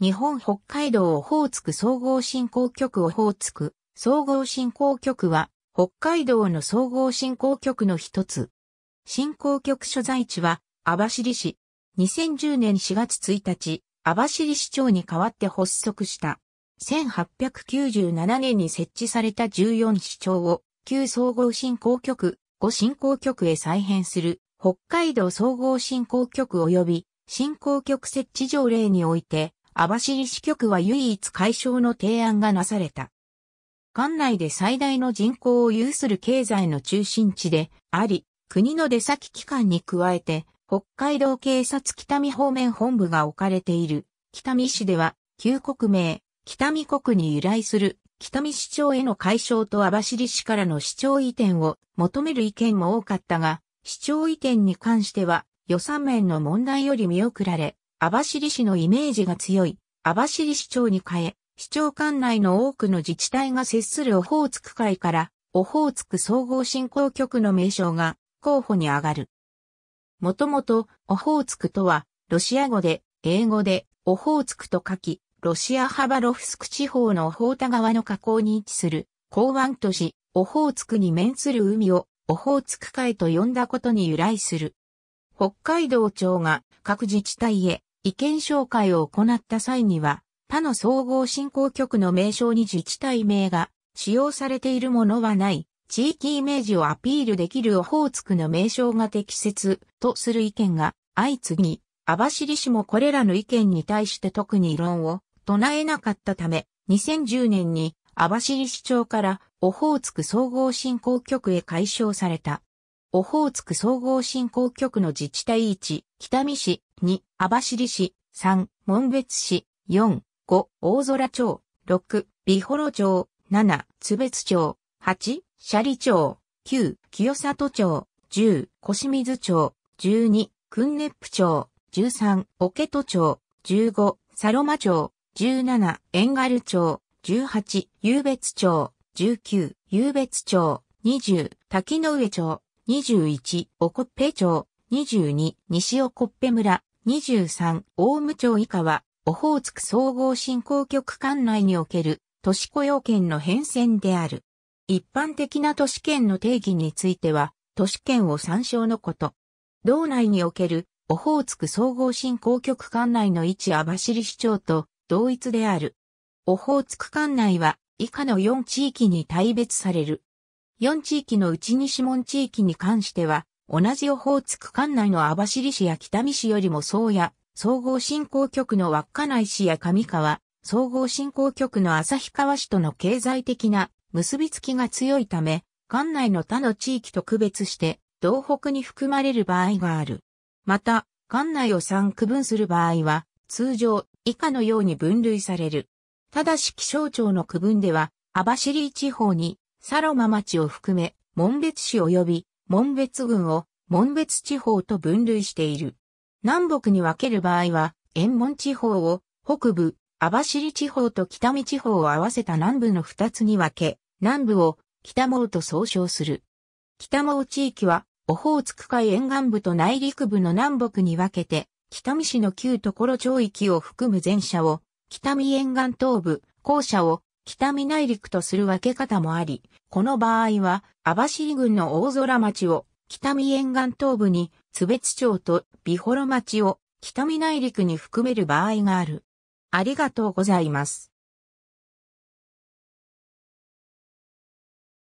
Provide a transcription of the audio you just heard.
日本北海道オホーツク総合振興局オホーツク総合振興局は北海道の総合振興局の一つ。振興局所在地は網走市。2010年4月1日、網走市長に代わって発足した。1897年に設置された14市長を旧総合振興局、五振興局へ再編する北海道総合振興局及び振興局設置条例において網走支局は唯一解消の提案がなされた。管内で最大の人口を有する経済の中心地であり、国の出先機関に加えて、北海道警察北見方面本部が置かれている北見市では、旧国名、北見国に由来する北見市長への解消と網走市からの市長移転を求める意見も多かったが、市長移転に関しては予算面の問題より見送られ、網走市のイメージが強い、網走市長に変え、市長管内の多くの自治体が接するオホーツク会から、オホーツク総合振興局の名称が候補に上がる。もともと、オホーツクとは、ロシア語で、英語で、オホーツクと書き、ロシアハバロフスク地方のオホータ川の河口に位置する、港湾都市、オホーツクに面する海を、オホーツク海と呼んだことに由来する。北海道庁が各自治体へ意見紹介を行った際には、他の総合振興局の名称に自治体名が使用されているものはない、地域イメージをアピールできるオホーツクの名称が適切とする意見が相次ぎ、網走市もこれらの意見に対して特に異論を唱えなかったため、2010年に網走市長からオホーツク総合振興局へ解消された。オホーツク総合振興局の自治体1、北見市、2、網走市、3、門別市、4、5、大空町、6、美幌町、7、津別町、8、斜里町、9、清里町、10、小清水町、12、訓熱府町、13、桶戸町、15、サロマ町、17、遠軽町、18、遊別町、19、遊別町、20、滝上町、21、おこっぺ町、22、西おこっぺ村、23、大務町以下は、オホーツク総合振興局管内における都市雇用権の変遷である。一般的な都市圏の定義については、都市圏を参照のこと。道内におけるオホーツク総合振興局管内の位置網走市長と同一である。オホーツク管内は以下の4地域に大別される。4地域のうち西門地域に関しては、同じオホーツク管内の網走市や北見市よりも宗谷、総合振興局の稚内市や上川、総合振興局の旭川市との経済的な結びつきが強いため、管内の他の地域と区別して、道北に含まれる場合がある。また、管内を3区分する場合は、通常、以下のように分類される。ただし気象庁の区分では、網走地方に、サロマ町を含め、門別市及び、門別郡を門別地方と分類している。南北に分ける場合は、沿門地方を北部、網走地方と北見地方を合わせた南部の二つに分け、南部を北毛と総称する。北毛地域は、オホーツク海沿岸部と内陸部の南北に分けて、北見市の旧所町域を含む前者を、北見沿岸東部、後者を北見内陸とする分け方もあり、この場合は、網走郡の大空町を北見沿岸東部に、津別町と美幌町を北見内陸に含める場合がある。ありがとうございます。